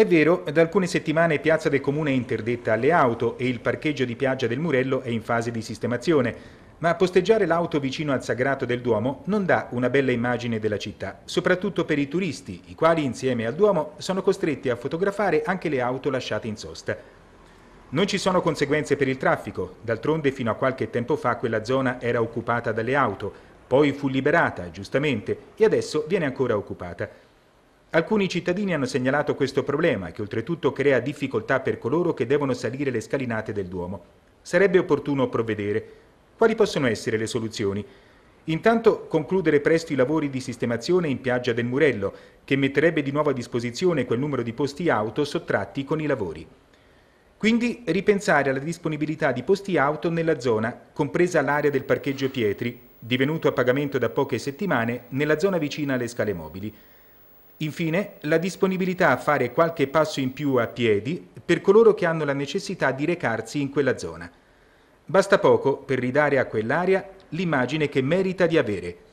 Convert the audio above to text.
È vero, da alcune settimane Piazza del Comune è interdetta alle auto e il parcheggio di Piaggia del Murello è in fase di sistemazione, ma posteggiare l'auto vicino al Sagrato del Duomo non dà una bella immagine della città, soprattutto per i turisti, i quali insieme al Duomo sono costretti a fotografare anche le auto lasciate in sosta. Non ci sono conseguenze per il traffico, d'altronde fino a qualche tempo fa quella zona era occupata dalle auto, poi fu liberata, giustamente, e adesso viene ancora occupata. Alcuni cittadini hanno segnalato questo problema, che oltretutto crea difficoltà per coloro che devono salire le scalinate del Duomo. Sarebbe opportuno provvedere. Quali possono essere le soluzioni? Intanto concludere presto i lavori di sistemazione in piaggia del Murello, che metterebbe di nuovo a disposizione quel numero di posti auto sottratti con i lavori. Quindi ripensare alla disponibilità di posti auto nella zona, compresa l'area del parcheggio Pietri, divenuto a pagamento da poche settimane, nella zona vicina alle scale mobili. Infine, la disponibilità a fare qualche passo in più a piedi per coloro che hanno la necessità di recarsi in quella zona. Basta poco per ridare a quell'area l'immagine che merita di avere –